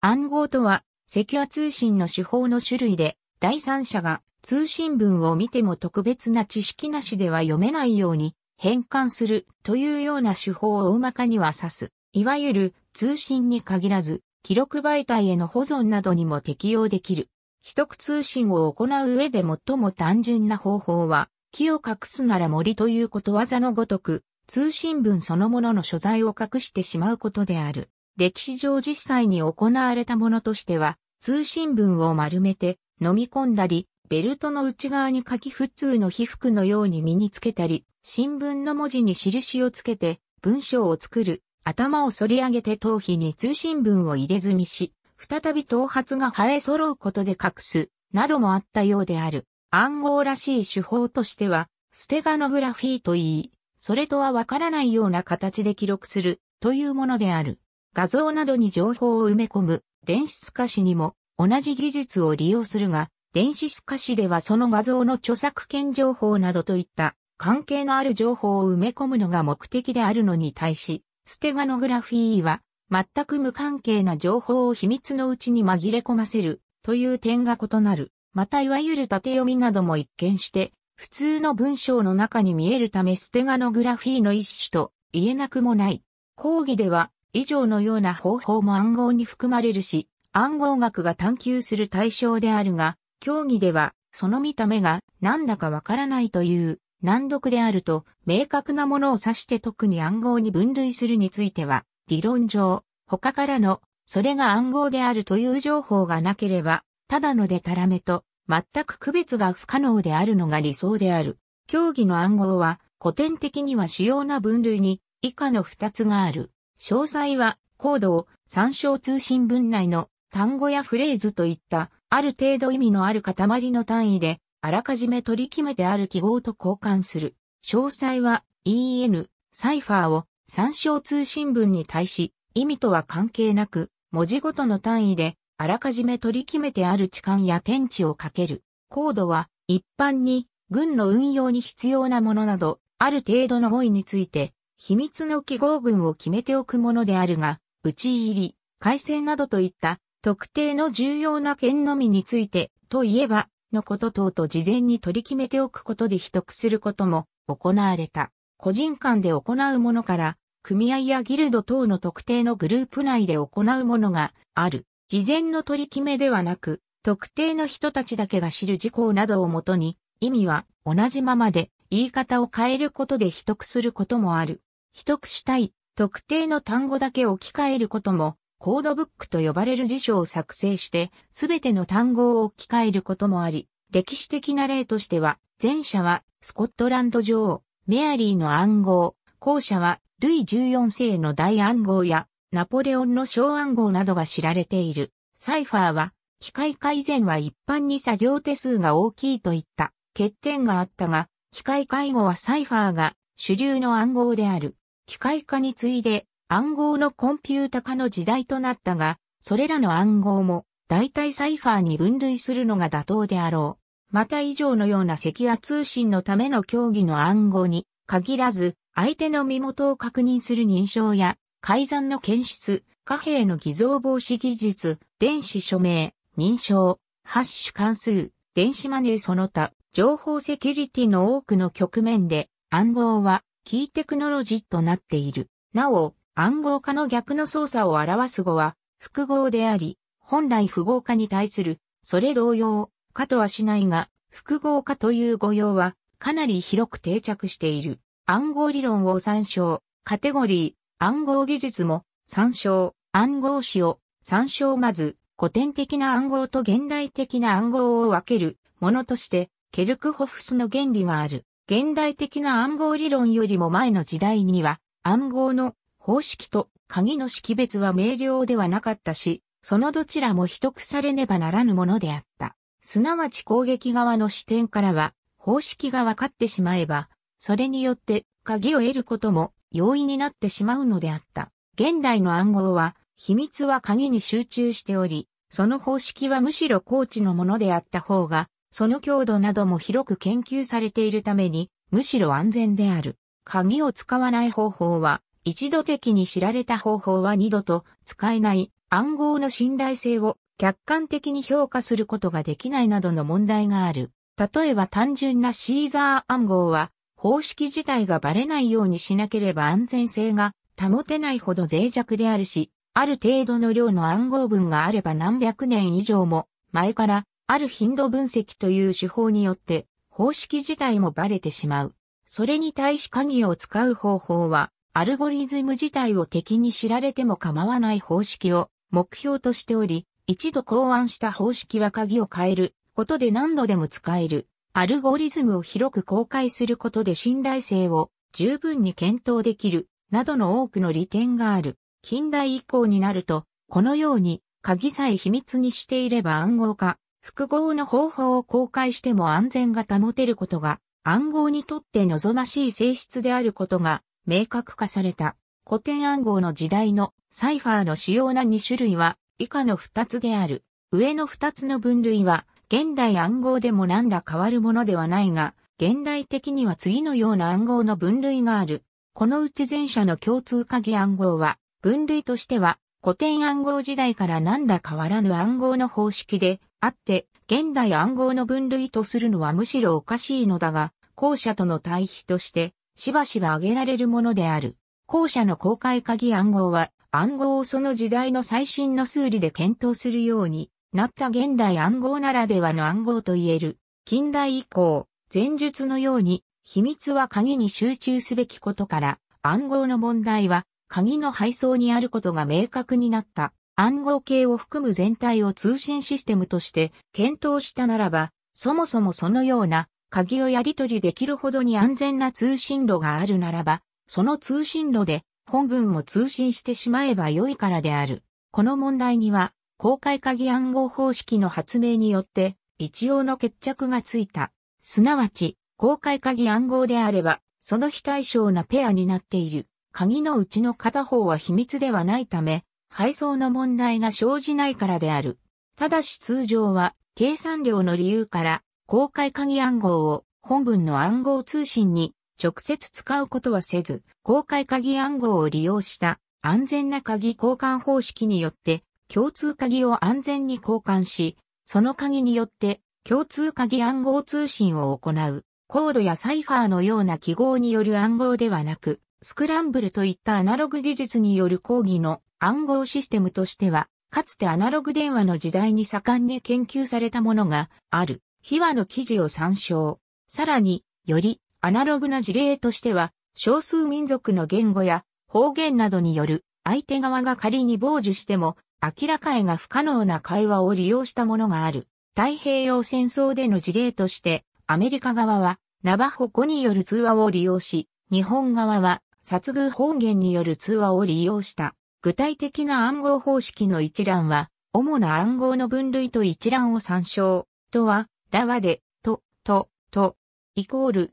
暗号とは、セキュア通信の手法の種類で、第三者が通信文を見ても特別な知識なしでは読めないように変換するというような手法を大まかには指す。いわゆる通信に限らず、記録媒体への保存などにも適用できる。秘匿通信を行う上で最も単純な方法は、木を隠すなら森ということわざのごとく、通信文そのものの所在を隠してしまうことである。歴史上実際に行われたものとしては、通信文を丸めて飲み込んだり、ベルトの内側に書き普通の被覆のように身につけたり、新聞の文字に印をつけて文章を作る、頭を反り上げて頭皮に通信文を入れ墨し、再び頭髪が生え揃うことで隠す、などもあったようである。暗号らしい手法としては、ステガノグラフィーといい、それとはわからないような形で記録するというものである。画像などに情報を埋め込む電子透かしにも同じ技術を利用するが、電子透かしではその画像の著作権情報などといった関係のある情報を埋め込むのが目的であるのに対し、ステガノグラフィーは全く無関係な情報を秘密のうちに紛れ込ませるという点が異なる。またいわゆる縦読みなども一見して普通の文章の中に見えるためステガノグラフィーの一種と言えなくもない。講義では以上のような方法も暗号に含まれるし、暗号学が探求する対象であるが、競技では、その見た目が何だかわからないという難読であると明確なものを指して特に暗号に分類するについては理論上他からのそれが暗号であるという情報がなければただのでたらめと全く区別が不可能であるのが理想である。競技の暗号は古典的には主要な分類に以下の二つがある。詳細は、コードを参照通信文内の単語やフレーズといった、ある程度意味のある塊の単位で、あらかじめ取り決めてある記号と交換する。詳細は EN、サイファーを参照通信文に対し、意味とは関係なく、文字ごとの単位で、あらかじめ取り決めてある置換や天地をかける。コードは、一般に、軍の運用に必要なものなど、ある程度の語彙について、秘密の記号群を決めておくものであるが、打ち入り、改正などといった特定の重要な件のみについて、といえば、のこと等と事前に取り決めておくことで秘匿することも行われた。個人間で行うものから、組合やギルド等の特定のグループ内で行うものがある。事前の取り決めではなく、特定の人たちだけが知る事項などをもとに、意味は同じままで言い方を変えることで秘匿することもある。秘匿したい特定の単語だけ置き換えることも、コードブックと呼ばれる辞書を作成して、すべての単語を置き換えることもあり、歴史的な例としては、前者はスコットランド女王、メアリーの暗号、後者はルイ14世の大暗号やナポレオンの小暗号などが知られている。サイファーは、機械化以前は一般に作業手数が大きいといった欠点があったが、機械化以後はサイファーが主流の暗号である。機械化に次いで暗号のコンピュータ化の時代となったが、それらの暗号も代替サイファーに分類するのが妥当であろう。また以上のような赤夜通信のための協議の暗号に限らず、相手の身元を確認する認証や、改ざんの検出、貨幣の偽造防止技術、電子署名、認証、ハッシュ関数、電子マネーその他、情報セキュリティの多くの局面で、暗号はキーテクノロジーとなっている。なお、暗号化の逆の操作を表す語は複合であり、本来符号化に対する、それ同様、かとはしないが、複合化という語用はかなり広く定着している。暗号理論を参照、カテゴリー、暗号技術も参照、暗号詞を参照まず、古典的な暗号と現代的な暗号を分けるものとして、ケルクホフスの原理がある。現代的な暗号理論よりも前の時代には、暗号の方式と鍵の識別は明瞭ではなかったし、そのどちらも秘匿されねばならぬものであった。すなわち攻撃側の視点からは、方式が分かってしまえば、それによって鍵を得ることも容易になってしまうのであった。現代の暗号は、秘密は鍵に集中しており、その方式はむしろ高知のものであった方が、その強度なども広く研究されているために、むしろ安全である。鍵を使わない方法は、一度的に知られた方法は二度と使えない暗号の信頼性を客観的に評価することができないなどの問題がある。例えば単純なシーザー暗号は方式自体がバレないようにしなければ安全性が保てないほど脆弱であるし、ある程度の量の暗号文があれば何百年以上も前からある頻度分析という手法によって方式自体もバレてしまう。それに対し鍵を使う方法は、アルゴリズム自体を敵に知られても構わない方式を目標としており、一度考案した方式は鍵を変えることで何度でも使える。アルゴリズムを広く公開することで信頼性を十分に検討できる、などの多くの利点がある。近代以降になると、このように、鍵さえ秘密にしていれば暗号化複合の方法を公開しても安全が保てることが暗号にとって望ましい性質であることが明確化された。古典暗号の時代のサイファーの主要な2種類は以下の2つである。上の2つの分類は現代暗号でも何ら変わるものではないが、現代的には次のような暗号の分類がある。このうち前者の共通鍵暗号は、分類としては古典暗号時代から何ら変わらぬ暗号の方式で、あって、現代暗号の分類とするのはむしろおかしいのだが、後者との対比として、しばしば挙げられるものである。後者の公開鍵暗号は、暗号をその時代の最新の数理で検討するようになった現代暗号ならではの暗号と言える。近代以降、前述のように、秘密は鍵に集中すべきことから、暗号の問題は、鍵の配送にあることが明確になった。暗号系を含む全体を通信システムとして検討したならば、そもそもそのような鍵をやり取りできるほどに安全な通信路があるならば、その通信路で本文も通信してしまえば良いからである。この問題には、公開鍵暗号方式の発明によって、一応の決着がついた。すなわち、公開鍵暗号であれば、その非対称なペアになっている。鍵のうちの片方は秘密ではないため、配送の問題が生じないからである。ただし通常は、計算量の理由から、公開鍵暗号を本文の暗号通信に直接使うことはせず、公開鍵暗号を利用した安全な鍵交換方式によって共通鍵を安全に交換し、その鍵によって共通鍵暗号通信を行う。コードやサイファーのような記号による暗号ではなく、スクランブルといったアナログ技術による講義の暗号システムとしては、かつてアナログ電話の時代に盛んに研究されたものがある、秘話の記事を参照。さらに、よりアナログな事例としては、少数民族の言語や方言などによる相手側が仮に傍受しても明らかへが不可能な会話を利用したものがある。太平洋戦争での事例としてアメリカ側はナバホコによる通話を利用し、日本側は殺遇方言による通話を利用した具体的な暗号方式の一覧は、主な暗号の分類と一覧を参照。とは、らワで、と、と、と、イコール、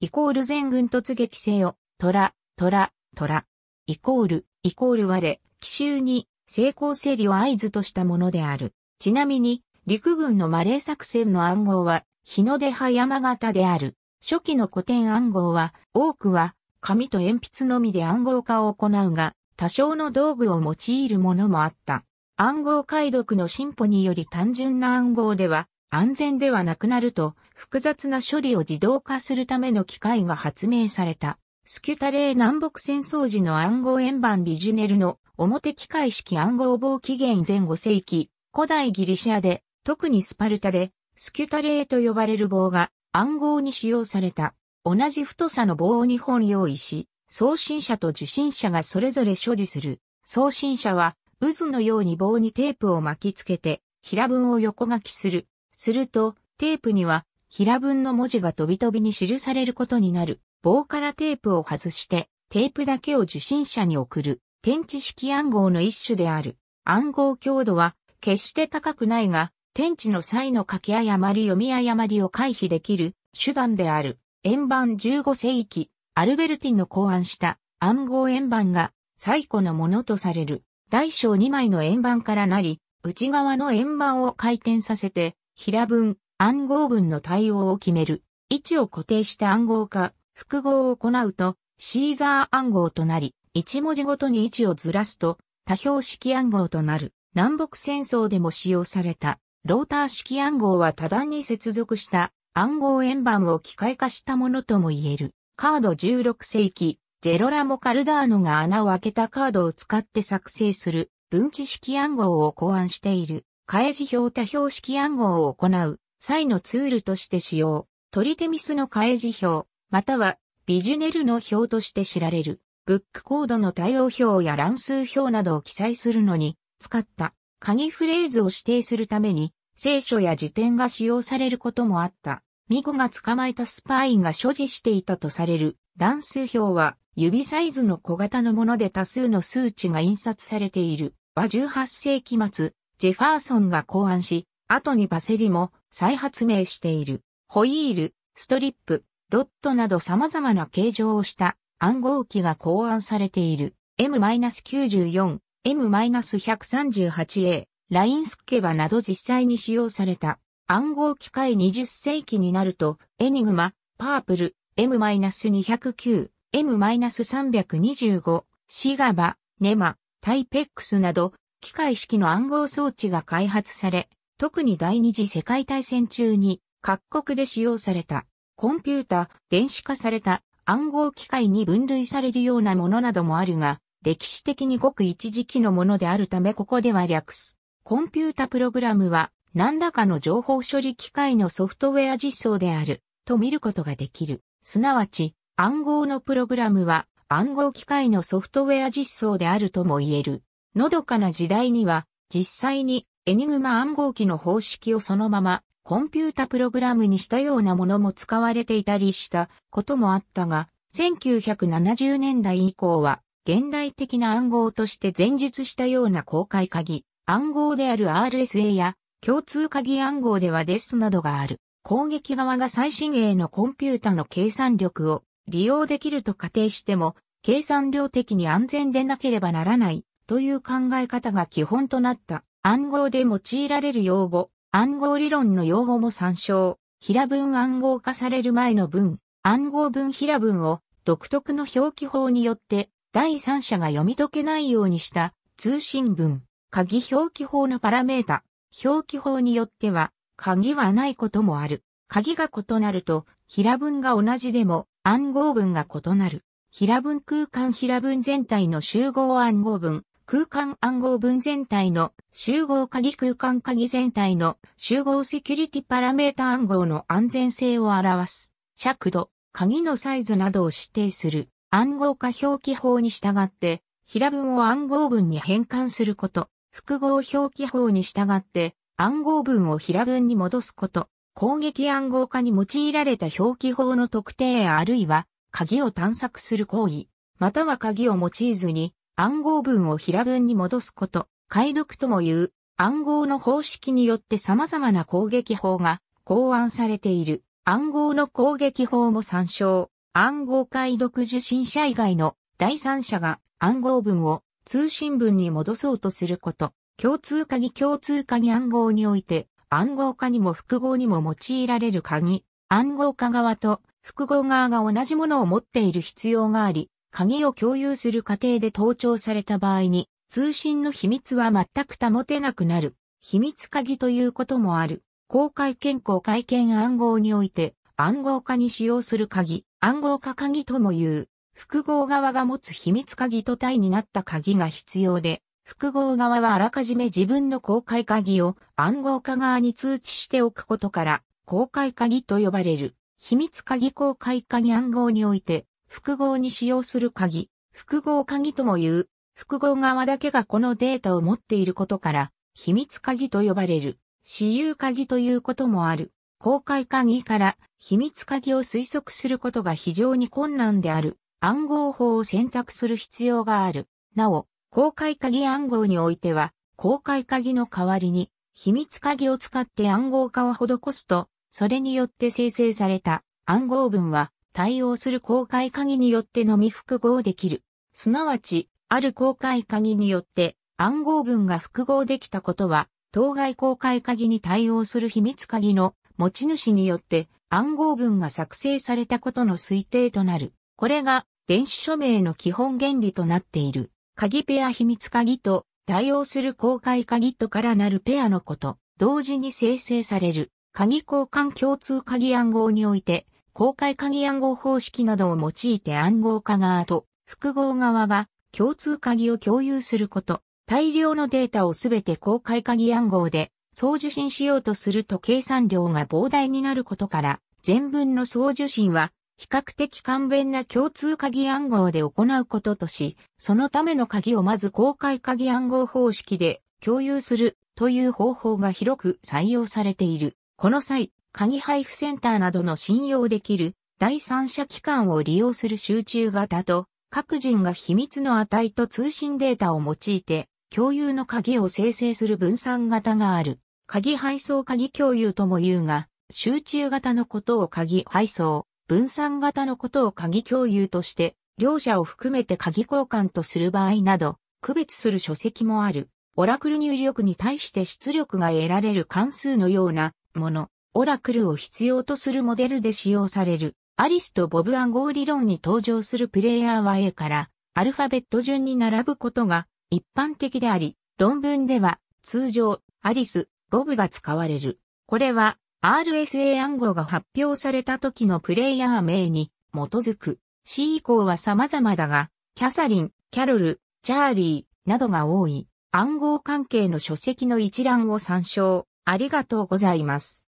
イコール全軍突撃せよ、とら、とら、とら、イコール、イコール我、奇襲に、成功整理を合図としたものである。ちなみに、陸軍のマレー作戦の暗号は、日の出葉山形である。初期の古典暗号は、多くは、紙と鉛筆のみで暗号化を行うが、多少の道具を用いるものもあった。暗号解読の進歩により単純な暗号では安全ではなくなると複雑な処理を自動化するための機械が発明された。スキュタレー南北戦争時の暗号円盤ビジュネルの表機械式暗号棒紀元前5世紀、古代ギリシアで、特にスパルタで、スキュタレーと呼ばれる棒が暗号に使用された。同じ太さの棒を2本用意し、送信者と受信者がそれぞれ所持する。送信者は渦のように棒にテープを巻きつけて平文を横書きする。するとテープには平文の文字が飛び飛びに記されることになる。棒からテープを外してテープだけを受信者に送る。天地式暗号の一種である。暗号強度は決して高くないが、天地の際の書き誤り読み誤りを回避できる手段である。円盤15世紀、アルベルティの考案した暗号円盤が最古のものとされる大小2枚の円盤からなり、内側の円盤を回転させて、平文、暗号文の対応を決める。位置を固定した暗号化、複合を行うと、シーザー暗号となり、1文字ごとに位置をずらすと、多標式暗号となる。南北戦争でも使用された、ローター式暗号は多段に接続した暗号円盤を機械化したものとも言える。カード16世紀、ジェロラモ・カルダーノが穴を開けたカードを使って作成する分岐式暗号を考案している。開示表多表式暗号を行う際のツールとして使用。トリテミスの開示表、またはビジュネルの表として知られる。ブックコードの対応表や乱数表などを記載するのに使った鍵フレーズを指定するために聖書や辞典が使用されることもあった。巫女が捕まえたスパイが所持していたとされる乱数表は指サイズの小型のもので多数の数値が印刷されているは18世紀末、ジェファーソンが考案し、後にバセリも再発明している。ホイール、ストリップ、ロットなど様々な形状をした暗号機が考案されている。M-94、M-138A、ラインスケバなど実際に使用された暗号機械20世紀になると、エニグマ、パープル、M-209、M-325、シガバ、ネマ、タイペックスなど、機械式の暗号装置が開発され、特に第二次世界大戦中に各国で使用された、コンピュータ、電子化された暗号機械に分類されるようなものなどもあるが、歴史的にごく一時期のものであるためここでは略す。コンピュータプログラムは何らかの情報処理機械のソフトウェア実装であると見ることができる。すなわち暗号のプログラムは暗号機械のソフトウェア実装であるとも言える。のどかな時代には実際にエニグマ暗号機の方式をそのままコンピュータプログラムにしたようなものも使われていたりしたこともあったが、1970年代以降は現代的な暗号として前述したような公開鍵、暗号である RSA や共通鍵暗号では DES などがある。攻撃側が最新鋭のコンピュータの計算力を利用できると仮定しても、計算量的に安全でなければならないという考え方が基本となった暗号で用いられる用語、暗号理論の用語も参照。平文暗号化される前の文、暗号文平文を独特の表記法によって第三者が読み解けないようにした通信文。鍵表記法のパラメータ、表記法によっては、鍵はないこともある。鍵が異なると、平文が同じでも暗号文が異なる。平文空間平文全体の集合暗号文、空間暗号文全体の集合鍵空間鍵全体の集合セキュリティパラメータ暗号の安全性を表す。尺度、鍵のサイズなどを指定する暗号化表記法に従って、平文を暗号文に変換すること、複合表記法に従って暗号文を平文に戻すこと、攻撃暗号化に用いられた表記法の特定あるいは鍵を探索する行為、または鍵を用いずに暗号文を平文に戻すこと、解読とも言う暗号の方式によって様々な攻撃法が考案されている。暗号の攻撃法も参照。暗号解読受信者以外の第三者が暗号文を通信文に戻そうとすること、共通鍵共通鍵暗号において、暗号化にも複合にも用いられる鍵、暗号化側と複合側が同じものを持っている必要があり、鍵を共有する過程で盗聴された場合に、通信の秘密は全く保てなくなる。秘密鍵ということもある。公開健康会見暗号において、暗号化に使用する鍵、暗号化鍵とも言う。複合側が持つ秘密鍵と体になった鍵が必要で、複合側はあらかじめ自分の公開鍵を暗号化側に通知しておくことから、公開鍵と呼ばれる、秘密鍵公開鍵暗号において、複合に使用する鍵、複合鍵とも言う、複合側だけがこのデータを持っていることから、秘密鍵と呼ばれる、私有鍵ということもある。公開鍵から秘密鍵を推測することが非常に困難である。暗号法を選択する必要がある。なお、公開鍵暗号においては、公開鍵の代わりに、秘密鍵を使って暗号化を施すと、それによって生成された暗号文は、対応する公開鍵によってのみ複合できる。すなわち、ある公開鍵によって暗号文が複合できたことは、当該公開鍵に対応する秘密鍵の持ち主によって暗号文が作成されたことの推定となる。これが電子署名の基本原理となっている、鍵ペア秘密鍵と、対応する公開鍵とからなるペアのこと、同時に生成される、鍵交換共通鍵暗号において、公開鍵暗号方式などを用いて暗号化側と複合側が共通鍵を共有すること、大量のデータをすべて公開鍵暗号で送受信しようとすると計算量が膨大になることから、全文の送受信は比較的簡便な共通鍵暗号で行うこととし、そのための鍵をまず公開鍵暗号方式で共有するという方法が広く採用されている。この際、鍵配布センターなどの信用できる第三者機関を利用する集中型と、各人が秘密の値と通信データを用いて、共有の鍵を生成する分散型がある。鍵配送鍵共有とも言うが、集中型のことを鍵配送、分散型のことを鍵共有として、両者を含めて鍵交換とする場合など、区別する書籍もある。オラクル入力に対して出力が得られる関数のようなもの、オラクルを必要とするモデルで使用される。アリスとボブ暗号理論に登場するプレイヤーは A からアルファベット順に並ぶことが一般的であり、論文では通常アリス、ボブが使われる。これは RSA 暗号が発表された時のプレイヤー名に基づく C 以降は様々だが、キャサリン、キャロル、チャーリーなどが多い暗号関係の書籍の一覧を参照ありがとうございます。